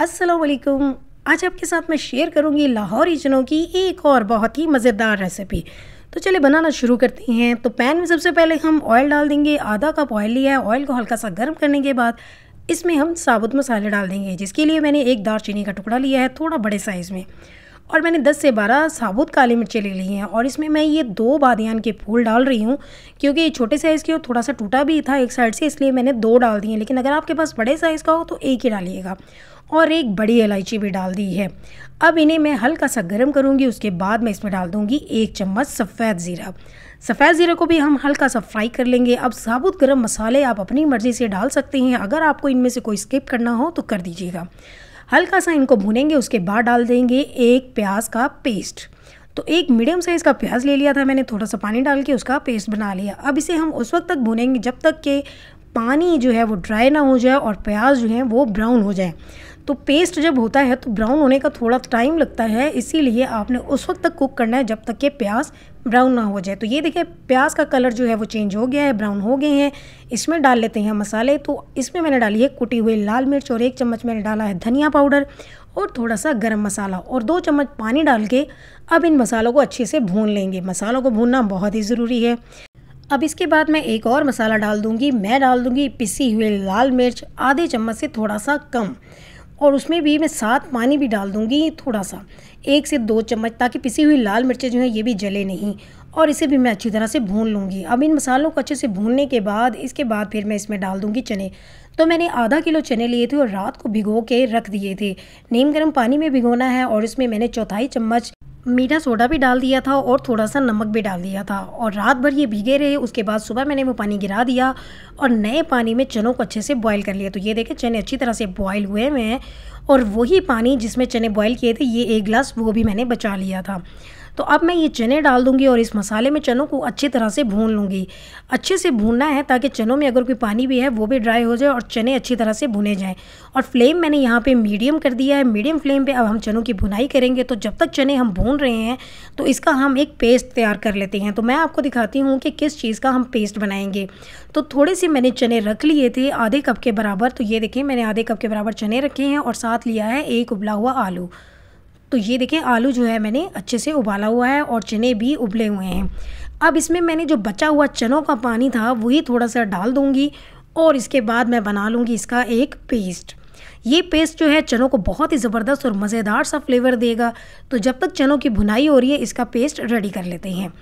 वालेकुम आज आपके साथ मैं शेयर करूंगी लाहौरी चनों की एक और बहुत ही मज़ेदार रेसिपी तो चलिए बनाना शुरू करते हैं तो पैन में सबसे पहले हम ऑयल डाल देंगे आधा कप ऑयल लिया है ऑयल को हल्का सा गर्म करने के बाद इसमें हम साबुत मसाले डाल देंगे जिसके लिए मैंने एक चीनी का टुकड़ा लिया है थोड़ा बड़े साइज़ में और मैंने 10 से 12 साबुत काली मिर्चें ले ली हैं और इसमें मैं ये दो बादियान के फूल डाल रही हूँ क्योंकि ये छोटे साइज़ के और थोड़ा सा टूटा भी था एक साइड से इसलिए मैंने दो डाल दिए लेकिन अगर आपके पास बड़े साइज़ का हो तो एक ही डालिएगा और एक बड़ी इलायची भी डाल दी है अब इन्हें मैं हल्का सा गर्म करूँगी उसके बाद मैं इसमें डाल दूँगी एक चम्मच सफ़ेद ज़ीरा सफ़ेद ज़ीरे को भी हम हल्का सा फ्राई कर लेंगे अब साबुत गर्म मसाले आप अपनी मर्ज़ी से डाल सकते हैं अगर आपको इनमें से कोई स्किप करना हो तो कर दीजिएगा हल्का सा इनको भुनेंगे उसके बाद डाल देंगे एक प्याज का पेस्ट तो एक मीडियम साइज़ का प्याज ले लिया था मैंने थोड़ा सा पानी डाल के उसका पेस्ट बना लिया अब इसे हम उस वक्त तक भुनेंगे जब तक के पानी जो है वो ड्राई ना हो जाए और प्याज जो है वो ब्राउन हो जाए तो पेस्ट जब होता है तो ब्राउन होने का थोड़ा टाइम लगता है इसीलिए आपने उस वक्त तक कुक करना है जब तक के प्याज ब्राउन ना हो जाए तो ये देखिए प्याज का कलर जो है वो चेंज हो गया है ब्राउन हो गए हैं इसमें डाल लेते हैं मसाले तो इसमें मैंने डाली है कुटी हुई लाल मिर्च और एक चम्मच मैंने डाला है धनिया पाउडर और थोड़ा सा गरम मसाला और दो चम्मच पानी डाल के अब इन मसालों को अच्छे से भून लेंगे मसालों को भूनना बहुत ही ज़रूरी है अब इसके बाद मैं एक और मसाला डाल दूंगी मैं डाल दूँगी पिसी हुई लाल मिर्च आधे चम्मच से थोड़ा सा कम और उसमें भी मैं साथ पानी भी डाल दूँगी थोड़ा सा एक से दो चम्मच ताकि पिसी हुई लाल मिर्चें जो हैं ये भी जले नहीं और इसे भी मैं अच्छी तरह से भून लूँगी अब इन मसालों को अच्छे से भूनने के बाद इसके बाद फिर मैं इसमें डाल दूँगी चने तो मैंने आधा किलो चने लिए थे और रात को भिगो के रख दिए थे नीम गर्म पानी में भिगोना है और इसमें मैंने चौथाई चम्मच मीठा सोडा भी डाल दिया था और थोड़ा सा नमक भी डाल दिया था और रात भर ये भीगे रहे उसके बाद सुबह मैंने वो पानी गिरा दिया और नए पानी में चनों को अच्छे से बॉयल कर लिया तो ये देखें चने अच्छी तरह से बॉयल हुए हुए हैं और वही पानी जिसमें चने बॉयल किए थे ये एक गिलास वो भी मैंने बचा लिया था तो अब मैं ये चने डाल दूँगी और इस मसाले में चनों को अच्छी तरह से भून लूँगी अच्छे से भूनना है ताकि चनों में अगर कोई पानी भी है वो भी ड्राई हो जाए और चने अच्छी तरह से भुने जाएँ और फ्लेम मैंने यहाँ पर मीडियम कर दिया है मीडियम फ्लेम पर अब हम चनों की भुनाई करेंगे तो जब तक चने हम भून रहे हैं तो इसका हम एक पेस्ट तैयार कर लेते हैं तो मैं आपको दिखाती हूँ कि किस चीज़ का हम पेस्ट बनाएंगे तो थोड़े से मैंने चने रख लिए थे आधे कप के बराबर तो ये देखें मैंने आधे कप के बराबर चने रखे हैं और साथ लिया है एक उबला हुआ आलू तो ये देखें आलू जो है मैंने अच्छे से उबाला हुआ है और चने भी उबले हुए हैं अब इसमें मैंने जो बचा हुआ चनों का पानी था वही थोड़ा सा डाल दूँगी और इसके बाद मैं बना लूँगी इसका एक पेस्ट ये पेस्ट जो है चनों को बहुत ही ज़बरदस्त और मज़ेदार सा फ्लेवर देगा तो जब तक चनों की भुनाई हो रही है इसका पेस्ट रेडी कर लेते हैं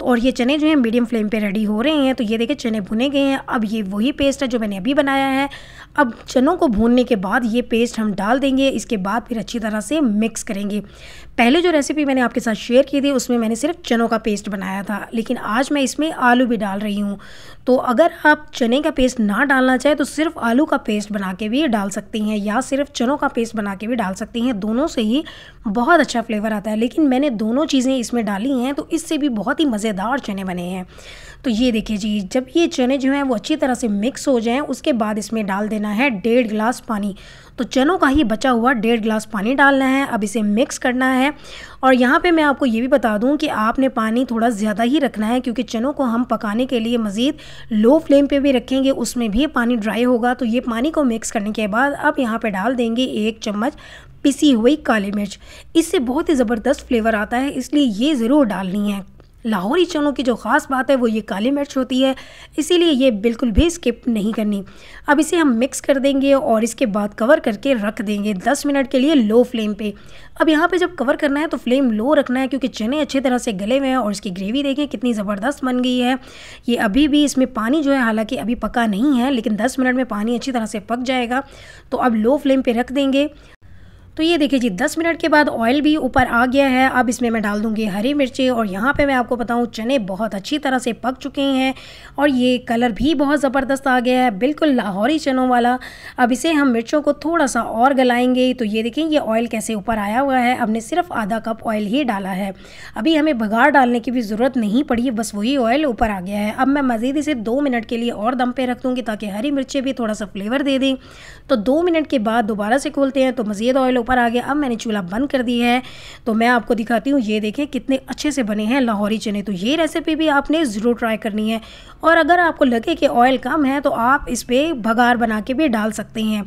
तो और ये चने जो हैं मीडियम फ्लेम पे रेडी हो रहे हैं तो ये देखिए चने भुने गए हैं अब ये वही पेस्ट है जो मैंने अभी बनाया है अब चनों को भूनने के बाद ये पेस्ट हम डाल देंगे इसके बाद फिर अच्छी तरह से मिक्स करेंगे पहले जो रेसिपी मैंने आपके साथ शेयर की थी उसमें मैंने सिर्फ चनों का पेस्ट बनाया था लेकिन आज मैं इसमें आलू भी डाल रही हूँ तो अगर आप चने का पेस्ट ना डालना चाहें तो सिर्फ आलू का पेस्ट बना के भी डाल सकती हैं या सिर्फ चनों का पेस्ट बना के भी डाल सकती हैं दोनों से ही बहुत अच्छा फ्लेवर आता है लेकिन मैंने दोनों चीज़ें इसमें डाली हैं तो इससे भी बहुत ही मज़े मज़ेदार चने बने हैं तो ये देखिए जी जब ये चने जो हैं वो अच्छी तरह से मिक्स हो जाएँ उसके बाद इसमें डाल देना है डेढ़ गिलास पानी तो चनों का ही बचा हुआ डेढ़ गिलास पानी डालना है अब इसे मिक्स करना है और यहाँ पे मैं आपको ये भी बता दूँ कि आपने पानी थोड़ा ज़्यादा ही रखना है क्योंकि चनों को हम पकाने के लिए मज़ीद लो फ्लेम पे भी रखेंगे उसमें भी पानी ड्राई होगा तो ये पानी को मिक्स करने के बाद अब यहाँ पे डाल देंगे एक चम्मच पिसी हुई काली मिर्च इससे बहुत ही ज़बरदस्त फ्लेवर आता है इसलिए ये ज़रूर डालनी है लाहौरी चनों की जो ख़ास बात है वो ये काली मिर्च होती है इसीलिए ये बिल्कुल भी स्किप नहीं करनी अब इसे हम मिक्स कर देंगे और इसके बाद कवर करके रख देंगे 10 मिनट के लिए लो फ्लेम पे अब यहाँ पे जब कवर करना है तो फ्लेम लो रखना है क्योंकि चने अच्छी तरह से गले हुए हैं और इसकी ग्रेवी देखें कितनी ज़बरदस्त बन गई है ये अभी भी इसमें पानी जो है हालाँकि अभी पका नहीं है लेकिन दस मिनट में पानी अच्छी तरह से पक जाएगा तो अब लो फ्लेम पर रख देंगे तो ये देखिए जी 10 मिनट के बाद ऑयल भी ऊपर आ गया है अब इसमें मैं डाल दूंगी हरी मिर्चें और यहाँ पे मैं आपको बताऊँ चने बहुत अच्छी तरह से पक चुके हैं और ये कलर भी बहुत ज़बरदस्त आ गया है बिल्कुल लाहौरी चनों वाला अब इसे हम मिर्चों को थोड़ा सा और गलाएंगे तो ये देखें ये ऑयल कैसे ऊपर आया हुआ है हमने सिर्फ आधा कप ऑयल ही डाला है अभी हमें भगाड़ डालने की भी ज़रूरत नहीं पड़ी बस वही ऑयल ऊपर आ गया है अब मैं मज़ीद इसे दो मिनट के लिए और दम पर रख दूँगी ताकि हरी मिर्चें भी थोड़ा सा फ्लेवर दे दें तो दो मिनट के बाद दोबारा से खोलते हैं तो मज़ीद ऑयल ऊपर आ गया अब मैंने चूल्हा बंद कर दिया है तो मैं आपको दिखाती हूँ ये देखें कितने अच्छे से बने हैं लाहौरी चने तो ये रेसिपी भी आपने ज़रूर ट्राई करनी है और अगर आपको लगे कि ऑयल कम है तो आप इस पर भगार बना के भी डाल सकते हैं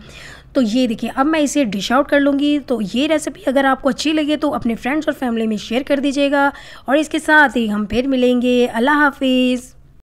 तो ये देखिए अब मैं इसे डिश आउट कर लूँगी तो ये रेसिपी अगर आपको अच्छी लगे तो अपने फ्रेंड्स और फैमिली में शेयर कर दीजिएगा और इसके साथ ही हम फिर मिलेंगे अल्लाह हाफिज़